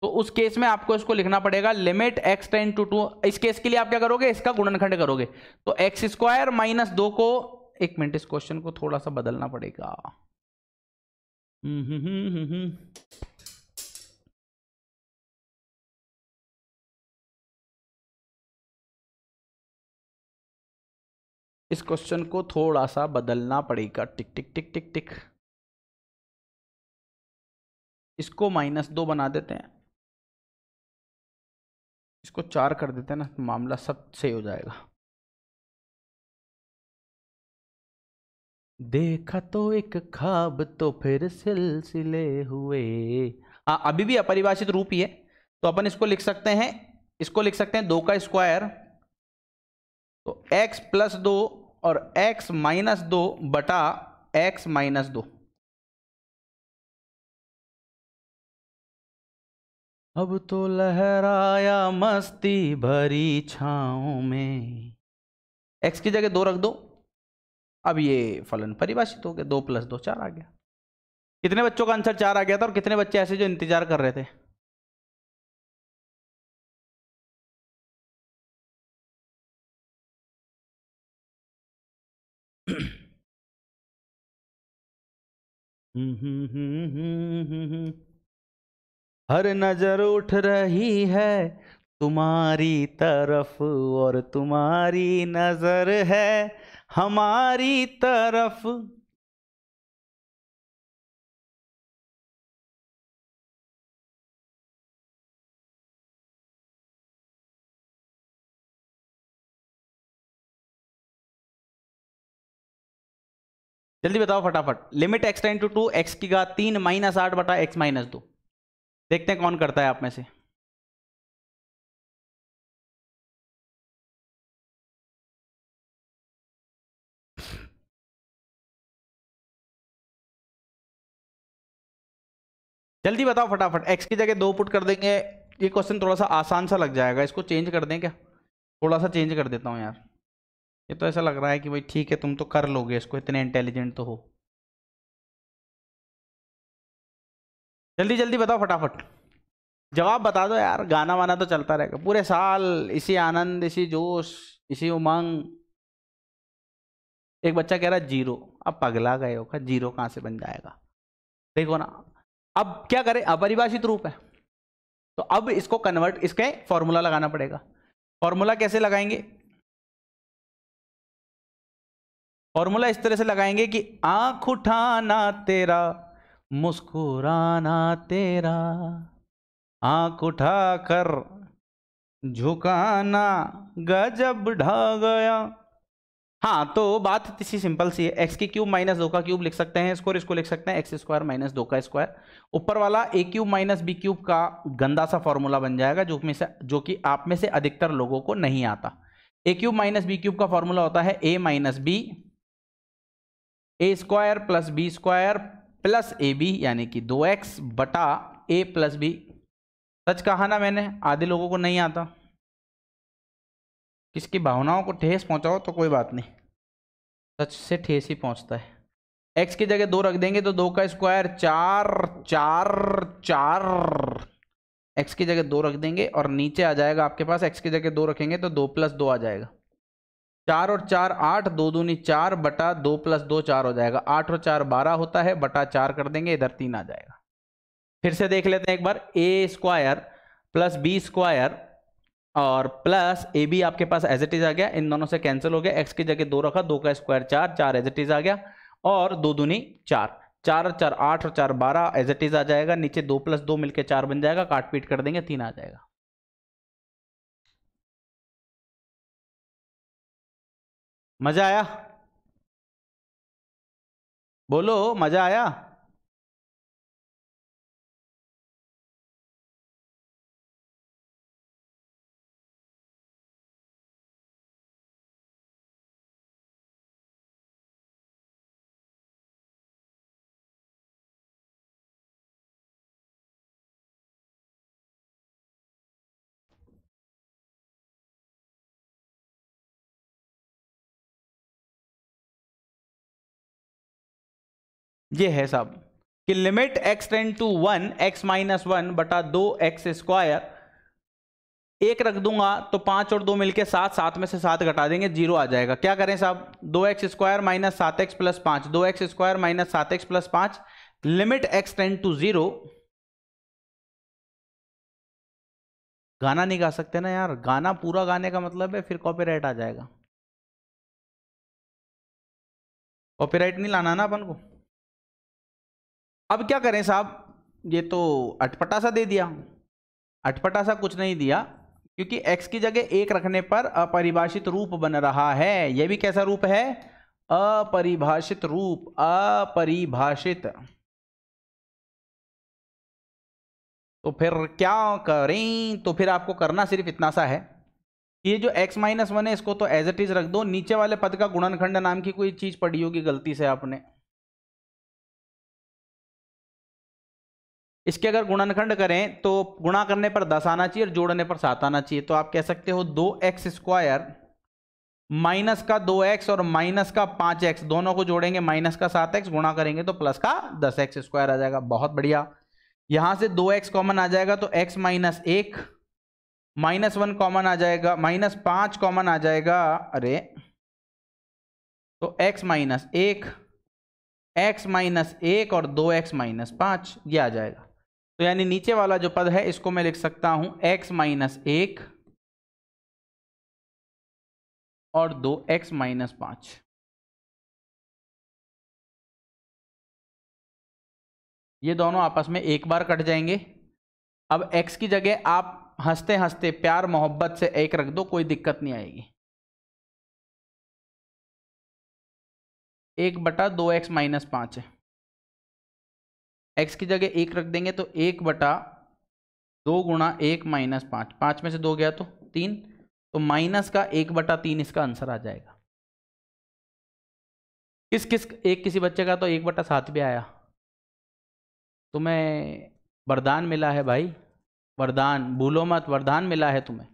तो उस केस में आपको इसको लिखना पड़ेगा limit x tends to two इस केस के लिए आप क्या करोगे इसका गुणनखंड करोगे तो एक्स स्क्वायर माइनस दो को एक मिनट इस क्वेश्चन को थोड़ा सा बदलना पड़ेगा इस क्वेश्चन को थोड़ा सा बदलना पड़ेगा टिक टिक टिक टिक टिक इसको माइनस दो बना देते हैं इसको चार कर देते हैं ना तो मामला सब सही हो जाएगा देखा तो एक खाब तो फिर सिलसिले हुए हाँ अभी भी अपरिभाषित रूप ही है तो अपन इसको लिख सकते हैं इसको लिख सकते हैं दो का स्क्वायर तो x प्लस दो और x माइनस दो बटा x माइनस दो अब तो लहराया मस्ती भरी छाओ में एक्स की जगह दो रख दो अब ये फलन परिभाषित हो गया दो प्लस दो चार आ गया कितने बच्चों का आंसर चार आ गया था और कितने बच्चे ऐसे जो इंतजार कर रहे थे हम्म हम्म हम्म हम्म हम्म, हम्म, हम्म। हर नजर उठ रही है तुम्हारी तरफ और तुम्हारी नजर है हमारी तरफ जल्दी बताओ फटाफट limit x tends to two x की घात तीन माइनस आठ बटा एक्स माइनस दो देखते हैं कौन करता है आप में से जल्दी बताओ फटाफट एक्स की जगह दो पुट कर देंगे ये क्वेश्चन थोड़ा सा आसान सा लग जाएगा इसको चेंज कर दें क्या थोड़ा सा चेंज कर देता हूँ यार ये तो ऐसा लग रहा है कि भाई ठीक है तुम तो कर लोगे इसको इतने इंटेलिजेंट तो हो जल्दी जल्दी बताओ फटाफट जवाब बता दो यार गाना वाना तो चलता रहेगा पूरे साल इसी आनंद इसी जोश इसी उमंग एक बच्चा कह रहा जीरो अब पगला गए होगा जीरो कहाँ से बन जाएगा देखो ना अब क्या करें अपरिभाषित रूप है तो अब इसको कन्वर्ट इसके फॉर्मूला लगाना पड़ेगा फॉर्मूला कैसे लगाएंगे फॉर्मूला इस तरह से लगाएंगे कि आंख उठाना तेरा मुस्कुराना तेरा आंख उठा कर झुकाना गजब ढा गया हाँ तो बात इसी सिंपल सी है एक्स की क्यूब माइनस दो का क्यूब लिख सकते हैं स्क्वायर इसको लिख सकते हैं एक्स स्क्वायर माइनस दो का स्क्वायर ऊपर वाला a cube minus b cube का गंदा सा फॉर्मूला बन जाएगा जो में से जो कि आप में से अधिकतर लोगों को नहीं आता a cube minus b cube का फॉर्मूला होता है a minus b a square plus b square plus a b यानी कि दो एक्स बटा ए प्लस बी सच कहा ना मैंने आधे लोगों को नहीं आता किसकी भावनाओं को ठेस पहुंचाओ तो कोई बात नहीं सच से ठेस ही पहुंचता है एक्स की जगह दो रख देंगे तो दो का स्क्वायर चार चार चार एक्स की जगह दो रख देंगे और नीचे आ जाएगा आपके पास एक्स की जगह दो रखेंगे तो दो प्लस दो आ जाएगा चार और चार आठ दो दूनी चार बटा दो प्लस दो चार हो जाएगा आठ और चार बारह होता है बटा चार कर देंगे इधर तीन आ जाएगा फिर से देख लेते हैं एक बार a square plus b square और प्लस ए बी आपके पास एज इट इज आ गया इन दोनों से कैंसिल हो गया एक्स की जगह दो रखा दो का स्क्वायर चार चार एज इट इज आ गया और दो दूनी चार चार और चार आठ और चार बारह एज इट इज आ जाएगा नीचे दो प्लस दो मिलकर चार बन जाएगा काट पीट कर देंगे तीन आ जाएगा मज़ा आया बोलो मज़ा आया ये है सब कि limit x tends to one x minus one बटा दो एक्स स्क्वायर एक रख दूंगा तो पांच और दो मिलके सात सात में से सात घटा देंगे जीरो आ जाएगा क्या करें साहब दो एक्स स्क्वायर माइनस सात एक्स प्लस पांच दो एक्स स्क्वायर माइनस सात एक्स प्लस पांच limit x tends to zero गाना नहीं गा सकते ना यार गाना पूरा गाने का मतलब है फिर कॉपीराइट आ जाएगा कॉपीराइट नहीं लाना ना अपन को अब क्या करें साहब ये तो अटपटा सा दे दिया अटपटा सा कुछ नहीं दिया क्योंकि x की जगह एक रखने पर अपरिभाषित रूप बन रहा है यह भी कैसा रूप है अपरिभाषित रूप अपरिभाषित तो फिर क्या करें तो फिर आपको करना सिर्फ इतना सा है ये जो x माइनस वन है इसको तो एज इट इज रख दो नीचे वाले पद का गुणनखंड नाम की कोई चीज पड़ी होगी गलती से आपने इसके अगर गुणनखंड करें तो गुणा करने पर दस आना चाहिए और जोड़ने पर सात आना चाहिए तो आप कह सकते हो दो एक्स स्क्वायर माइनस का दो एक्स और माइनस का पांच एक्स दोनों को जोड़ेंगे माइनस का सात एक्स गुणा करेंगे तो प्लस का दस एक्स स्क्वायर आ जाएगा बहुत बढ़िया यहां से दो एक्स कॉमन आ जाएगा तो एक्स माइनस एक माइनस वन कॉमन आ जाएगा माइनस पांच कॉमन आ जाएगा अरे तो एक्स माइनस एक एक्स माइनस एक और दो एक्स माइनस पांच ये आ जाएगा तो यानी नीचे वाला जो पद है इसको मैं लिख सकता हूं x माइनस एक और दो x माइनस पांच ये दोनों आपस में एक बार कट जाएंगे अब x की जगह आप हंसते हंसते प्यार मोहब्बत से एक रख दो कोई दिक्कत नहीं आएगी एक बटा दो एक्स माइनस पांच है एक्स की जगह एक रख देंगे तो एक बटा दो गुणा एक माइनस पाँच पाँच में से दो गया तो तीन तो माइनस का एक बटा तीन इसका आंसर आ जाएगा किस किस एक किसी बच्चे का तो एक बटा सात भी आया तुम्हें वरदान मिला है भाई वरदान भूलो मत वरदान मिला है तुम्हें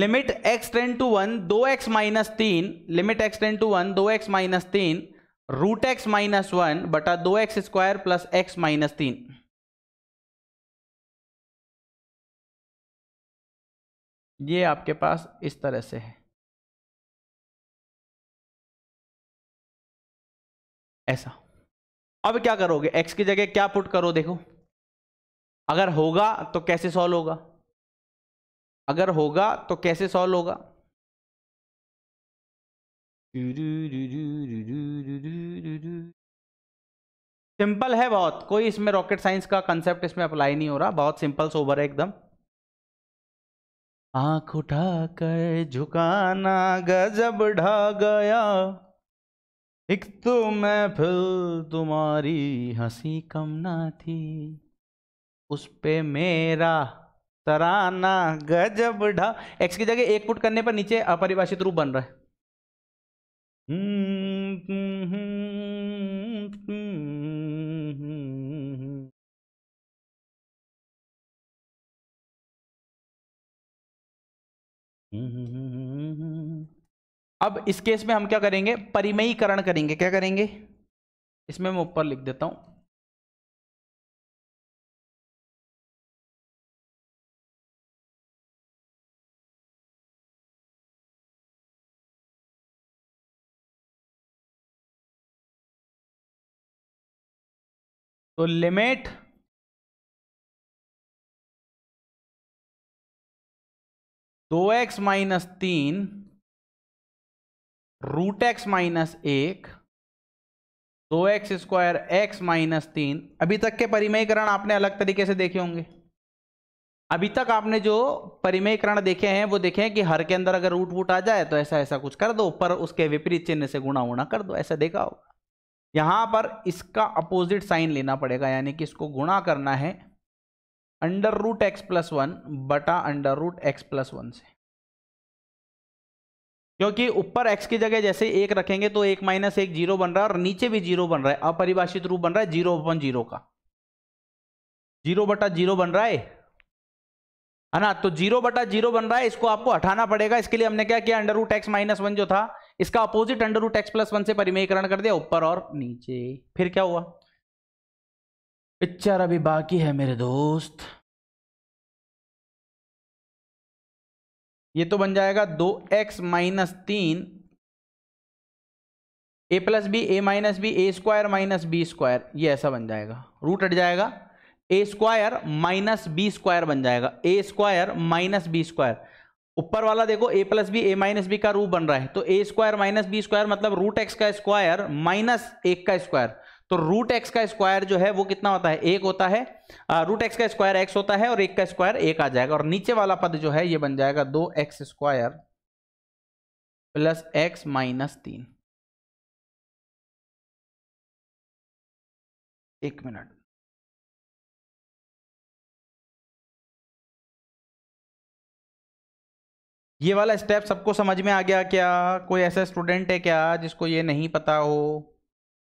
limit x tends to one दो एक्स माइनस तीन limit x tends to one दो एक्स माइनस तीन रूट एक्स माइनस वन बटा दो x square plus x minus तीन ये आपके पास इस तरह से है ऐसा अब क्या करोगे x की जगह क्या पुट करो देखो अगर होगा तो कैसे सॉल्व होगा अगर होगा तो कैसे सॉल्व होगा सिंपल है बहुत कोई इसमें रॉकेट साइंस का कंसेप्ट इसमें अप्लाई नहीं हो रहा बहुत सिंपल सोबर है एकदम आंख उठा कर झुकाना गजब ढा गया एक तो मैं फिर तुम्हारी हंसी कम ना थी उस पे मेरा तराना गजब ढा एक्स की जगह एक पुट करने पर नीचे अपरिभाषित रूप बन रहा है अब इस केस में हम क्या करेंगे परिमयीकरण करेंगे क्या करेंगे इसमें मैं ऊपर लिख देता हूं तो लिमिट दो एक्स माइनस तीन रूट एक्स माइनस एक दो एक्स स्क्वायर एक्स माइनस तीन अभी तक के परिमयकरण आपने अलग तरीके से देखे होंगे अभी तक आपने जो परिमयकरण देखे हैं वो देखे हैं कि हर के अंदर अगर रूट वूट आ जाए तो ऐसा ऐसा कुछ कर दो पर उसके विपरीत चिन्ह से गुणा गुणा कर दो ऐसा देखा होगा यहां पर इसका अपोजिट साइन लेना पड़ेगा यानी कि इसको गुणा करना है under root x plus one बटा under root x plus one से क्योंकि ऊपर एक्स की जगह जैसे एक रखेंगे तो एक माइनस एक जीरो बन रहा है और नीचे भी जीरो बन रहा है अपरिभाषित रूप बन रहा है जीरो अपन जीरो का जीरो बटा जीरो बन रहा है है ना तो जीरो बटा जीरो बन रहा है इसको आपको हटाना पड़ेगा इसके लिए हमने क्या किया under root x minus one जो था इसका opposite under root x plus one से परिमेयकरण कर दिया ऊपर और नीचे फिर क्या हुआ पिक्चर अभी बाकी है मेरे दोस्त ये तो बन जाएगा दो एक्स माइनस तीन a plus b a minus b a square minus b square ये ऐसा बन जाएगा रूट हट जाएगा a square minus b square बन जाएगा a square minus b square ऊपर वाला देखो a plus b a minus b का रूप बन रहा है तो a square minus b square मतलब रूट एक्स का स्क्वायर माइनस एक का स्क्वायर तो रूट एक्स का स्क्वायर जो है वो कितना होता है एक होता है रूट एक्स का स्क्वायर एक्स होता है और एक का स्क्वायर एक आ जाएगा और नीचे वाला पद जो है ये बन जाएगा दो x square plus x minus तीन एक मिनट ये वाला स्टेप सबको समझ में आ गया क्या कोई ऐसा स्टूडेंट है क्या जिसको ये नहीं पता हो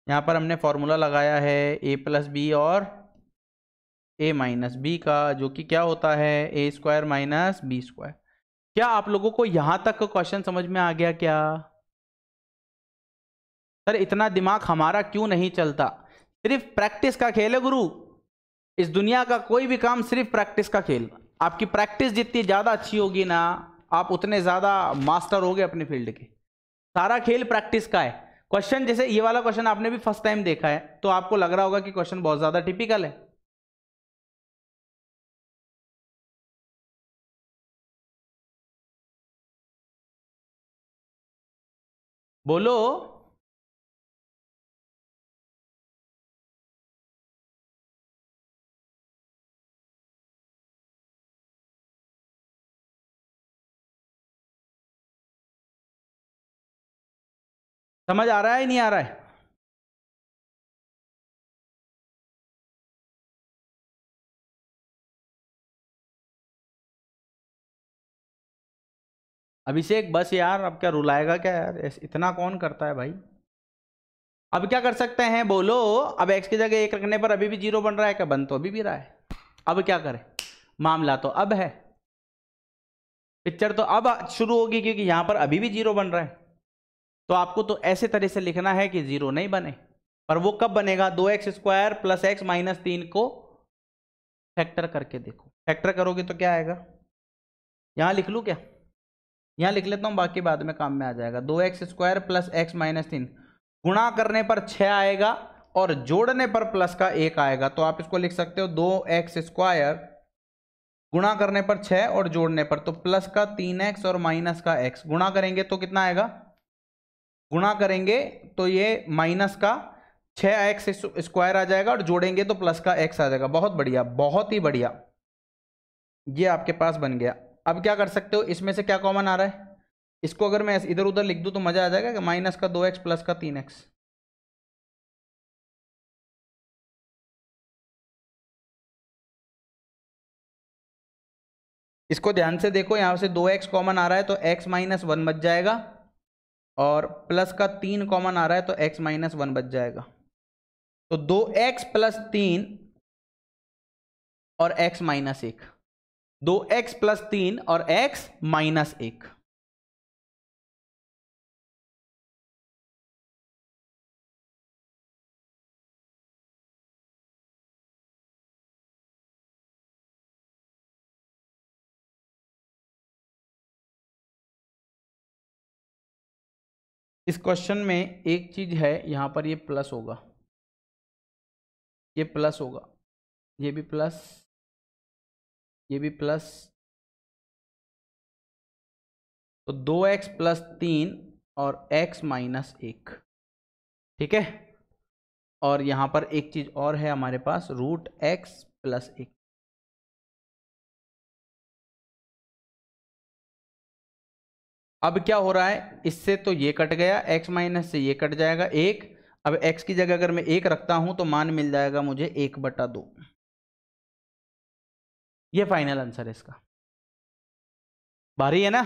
यहाँ पर हमने फॉर्मूला लगाया है ए प्लस बी और ए माइनस बी का जो कि क्या होता है a square minus b square क्या आप लोगों को यहाँ तक क्वेश्चन समझ में आ गया क्या सर इतना दिमाग हमारा क्यों नहीं चलता सिर्फ प्रैक्टिस का खेल है गुरु इस दुनिया का कोई भी काम सिर्फ प्रैक्टिस का खेल आपकी प्रैक्टिस जितनी ज़्यादा अच्छी होगी ना आप उतने ज़्यादा मास्टर हो गए अपने फील्ड के सारा खेल प्रैक्टिस का है क्वेश्चन जैसे ये वाला क्वेश्चन आपने भी फर्स्ट टाइम देखा है तो आपको लग रहा होगा कि क्वेश्चन बहुत ज़्यादा टिपिकल है बोलो समझ आ रहा है नहीं आ रहा है अभिषेक बस यार अब क्या रुलाएगा क्या यार इतना कौन करता है भाई अब क्या कर सकते हैं बोलो अब एक्स की जगह एक रखने पर अभी भी जीरो बन रहा है क्या बन तो अभी भी रहा है अब क्या करें मामला तो अब है पिक्चर तो अब शुरू होगी क्योंकि यहां पर अभी भी जीरो बन रहा है तो आपको तो ऐसे तरह से लिखना है कि जीरो नहीं बने पर वो कब बनेगा दो x square plus x minus तीन को फैक्टर करके देखो फैक्टर करोगे तो क्या आएगा यहां लिख लू क्या यहां लिख लेता हूं बाकी बाद में काम में आ जाएगा दो x square plus x minus तीन गुणा करने पर छ आएगा और जोड़ने पर प्लस का एक आएगा तो आप इसको लिख सकते हो दो एक्स स्क्वायर गुणा करने पर छ और जोड़ने पर तो प्लस का तीन एक्स और माइनस का एक्स गुणा करेंगे तो कितना आएगा गुणा करेंगे तो ये माइनस का छः एक्स स्क्वायर आ जाएगा और जोड़ेंगे तो प्लस का एक्स आ जाएगा बहुत बढ़िया बहुत ही बढ़िया ये आपके पास बन गया अब क्या कर सकते हो इसमें से क्या कॉमन आ रहा है इसको अगर मैं इधर उधर लिख दूँ तो मज़ा आ जाएगा कि माइनस का दो एक्स प्लस का तीन एक्स इसको ध्यान से देखो यहाँ से दो एक्स कॉमन आ रहा है तो एक्स माइनस वन बच जाएगा और प्लस का तीन कॉमन आ रहा है तो एक्स माइनस वन बच जाएगा तो दो एक्स प्लस तीन और एक्स माइनस एक दो एक्स प्लस तीन और एक्स माइनस एक इस क्वेश्चन में एक चीज़ है यहाँ पर ये प्लस होगा ये प्लस होगा ये भी प्लस ये भी प्लस तो दो एक्स प्लस तीन और एक्स माइनस एक ठीक है और यहां पर एक चीज़ और है हमारे पास रूट एक्स प्लस एक अब क्या हो रहा है इससे तो ये कट गया एक्स माइनस से ये कट जाएगा एक अब एक्स की जगह अगर मैं एक रखता हूं तो मान मिल जाएगा मुझे एक बटा दो ये फाइनल आंसर है इसका भारी है ना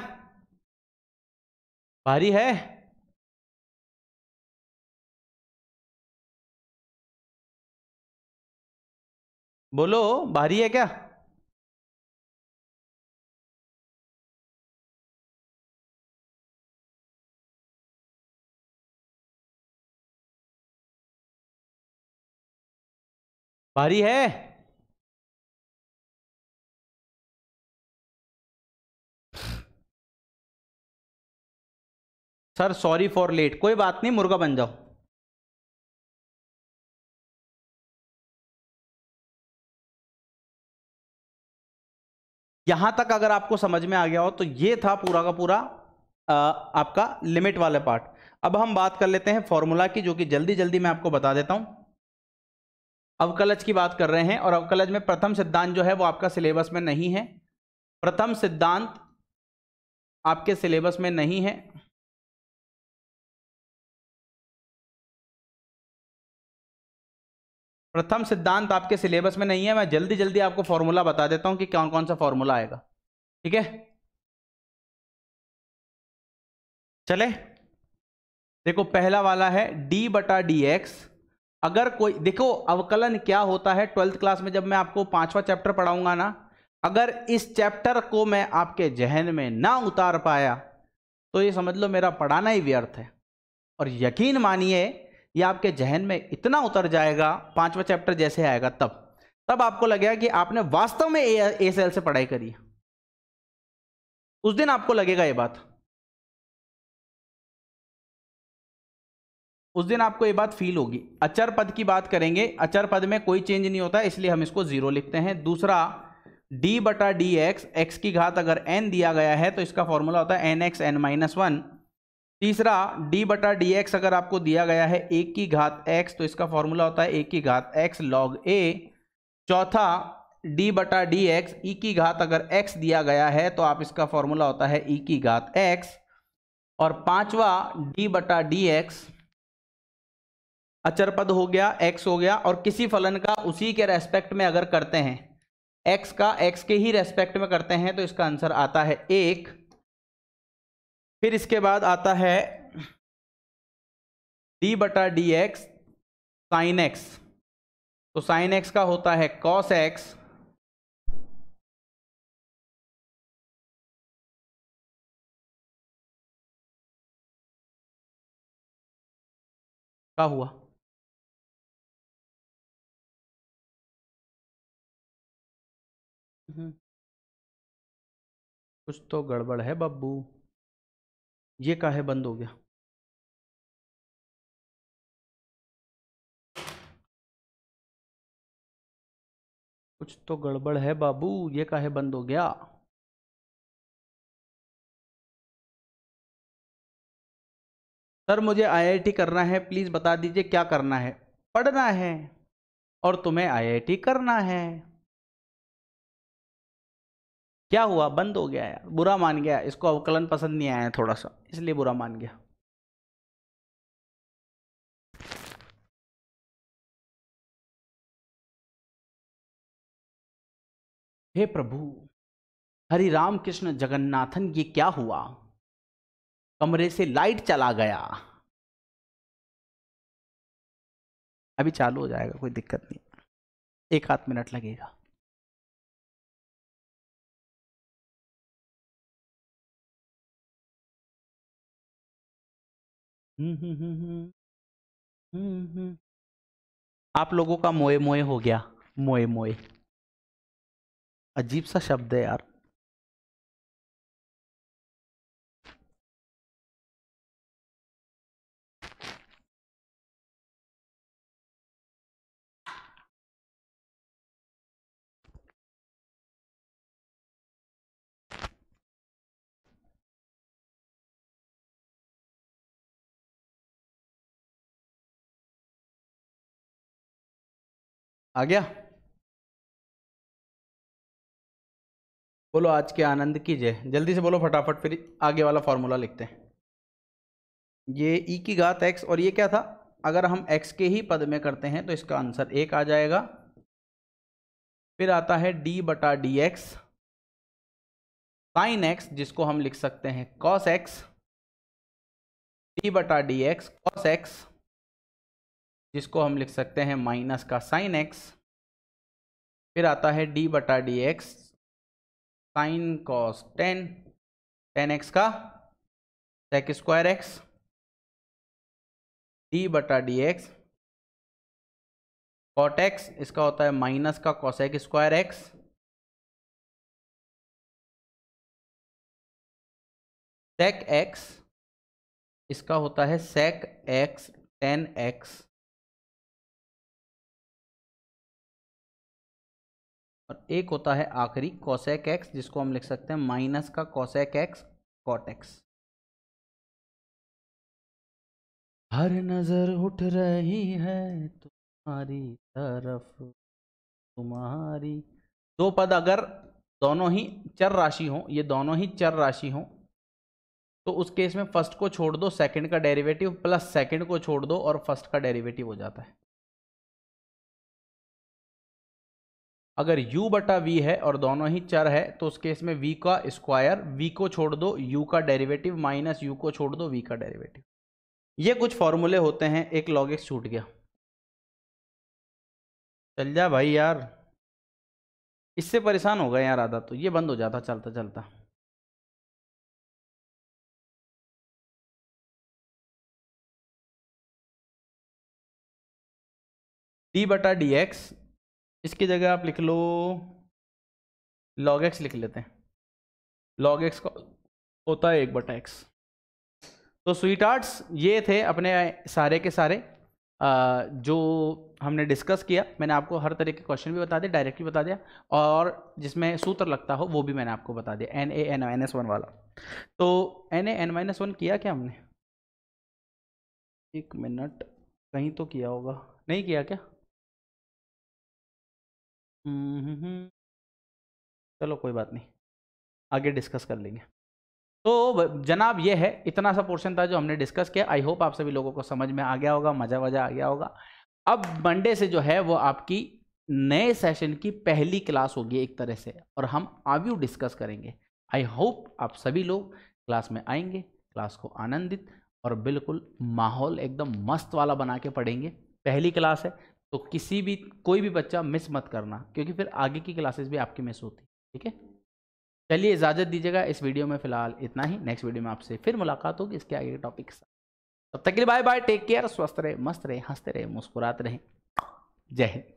भारी है बोलो भारी है क्या भारी है सर सॉरी फॉर लेट कोई बात नहीं मुर्गा बन जाओ यहां तक अगर आपको समझ में आ गया हो तो ये था पूरा का पूरा आ, आपका लिमिट वाले पार्ट अब हम बात कर लेते हैं फॉर्मूला की जो कि जल्दी जल्दी मैं आपको बता देता हूं अवकलज की बात कर रहे हैं और अवकलज में प्रथम सिद्धांत जो है वो आपका सिलेबस में नहीं है प्रथम सिद्धांत आपके सिलेबस में नहीं है प्रथम सिद्धांत आपके सिलेबस में नहीं है मैं जल्दी जल्दी आपको फॉर्मूला बता देता हूं कि कौन कौन सा फॉर्मूला आएगा ठीक है चले देखो पहला वाला है डी बटा डी एक्स अगर कोई देखो अवकलन क्या होता है ट्वेल्थ क्लास में जब मैं आपको पांचवा चैप्टर पढ़ाऊंगा ना अगर इस चैप्टर को मैं आपके जहन में ना उतार पाया तो ये समझ लो मेरा पढ़ाना ही व्यर्थ है और यकीन मानिए ये आपके जहन में इतना उतर जाएगा पांचवा चैप्टर जैसे आएगा तब तब आपको लगेगा कि आपने वास्तव में ए एस एल से पढ़ाई करी उस दिन आपको लगेगा ये बात उस दिन आपको ये बात फील होगी अचर पद की बात करेंगे अचर पद में कोई चेंज नहीं होता इसलिए हम इसको जीरो लिखते हैं दूसरा डी बटा डी एक्स एक्स की घात अगर एन दिया गया है तो इसका फॉर्मूला होता है n x n minus one तीसरा डी बटा डी एक्स अगर आपको दिया गया है एक की घात एक्स तो इसका फॉर्मूला होता है एक की घात एक्स लॉग ए चौथा डी बटा डी एक्स ई की घात अगर एक्स दिया गया है तो आप इसका फॉर्मूला होता है ई e की घात एक्स और पांचवा डी बटा डी एक्स अचर पद हो गया एक्स हो गया और किसी फलन का उसी के रेस्पेक्ट में अगर करते हैं एक्स का एक्स के ही रेस्पेक्ट में करते हैं तो इसका आंसर आता है एक फिर इसके बाद आता है डी बटा डी एक्स साइन एक्स तो साइन एक्स का होता है कॉस एक्स का हुआ कुछ तो गड़बड़ है बब्बू ये काहे बंद हो गया कुछ तो गड़बड़ है बाबू ये काहे बंद हो गया सर मुझे आईआईटी करना है प्लीज़ बता दीजिए क्या करना है पढ़ना है और तुम्हें आईआईटी करना है क्या हुआ बंद हो गया यार बुरा मान गया इसको अवकलन पसंद नहीं आया थोड़ा सा इसलिए बुरा मान गया हे प्रभु हरि राम कृष्ण जगन्नाथन ये क्या हुआ कमरे से लाइट चला गया अभी चालू हो जाएगा कोई दिक्कत नहीं एक आध मिनट लगेगा हम्म, हम्म, हम्म, हम्म आप लोगों का मोए मोए हो गया मोए मोए अजीब सा शब्द है यार आ गया बोलो आज के आनंद की जय जल्दी से बोलो फटाफट फिर आगे वाला फॉर्मूला लिखते हैं ये ई e की घात एक्स और ये क्या था अगर हम एक्स के ही पद में करते हैं तो इसका आंसर एक आ जाएगा फिर आता है डी बटा डी एक्स साइन एक्स जिसको हम लिख सकते हैं कॉस एक्स डी बटा डी एक्स कॉस एक्स जिसको हम लिख सकते हैं माइनस का साइन एक्स फिर आता है डी बटा d x sine cos tan tan x का सेक स्क्वायर एक्स डी बटा डी एक्स कॉट एक्स इसका होता है माइनस का cosec square x sec x इसका होता है सेक एक्स टेन एक्स और एक होता है आखिरी कॉसेक एक्स जिसको हम लिख सकते हैं माइनस का कॉसेक एक्स कॉट एक्स हर नजर उठ रही है तुम्हारी तरफ तुम्हारी दो पद अगर दोनों ही चर राशि हो ये दोनों ही चर राशि हो तो उस केस में फर्स्ट को छोड़ दो सेकंड का डेरिवेटिव प्लस सेकंड को छोड़ दो और फर्स्ट का डेरिवेटिव हो जाता है अगर u बटा वी है और दोनों ही चर है तो उस केस में v का स्क्वायर v को छोड़ दो u का डेरिवेटिव माइनस u को छोड़ दो v का डेरिवेटिव ये कुछ फॉर्मूले होते हैं एक लॉगिक छूट गया चल जा भाई यार इससे परेशान हो गए यार आधा तो ये बंद हो जाता चलता चलता डी बटा डी एक्स इसकी जगह आप लिख लो लॉग एक्स लिख लेते हैं लॉग एक्स का होता है एक बटा एक्स तो स्वीट आर्ट्स ये थे अपने सारे के सारे आ, जो हमने डिस्कस किया मैंने आपको हर तरह के क्वेश्चन भी बता दिए डायरेक्टली बता दिया और जिसमें सूत्र लगता हो वो भी मैंने आपको बता दिया n a n minus one वाला तो n a n minus one किया क्या हमने एक मिनट कहीं तो किया होगा नहीं किया क्या हम्म, चलो कोई बात नहीं आगे डिस्कस कर लेंगे तो जनाब ये है इतना सा पोर्शन था जो हमने डिस्कस किया आई होप आप सभी लोगों को समझ में आ गया होगा मज़ा वजा आ गया होगा अब मंडे से जो है वो आपकी नए सेशन की पहली क्लास होगी एक तरह से और हम आव्यू डिस्कस करेंगे आई होप आप सभी लोग क्लास में आएंगे क्लास को आनंदित और बिल्कुल माहौल एकदम मस्त वाला बना के पढ़ेंगे पहली क्लास है तो किसी भी कोई भी बच्चा मिस मत करना क्योंकि फिर आगे की क्लासेस भी आपकी मिस होती ठीक है चलिए इजाज़त दीजिएगा इस वीडियो में फिलहाल इतना ही नेक्स्ट वीडियो में आपसे फिर मुलाकात होगी इसके आगे के टॉपिक तब तक के लिए बाय बाय टेक केयर स्वस्थ रहे मस्त रहे हंसते रहे मुस्कुराते रहे जय हिंद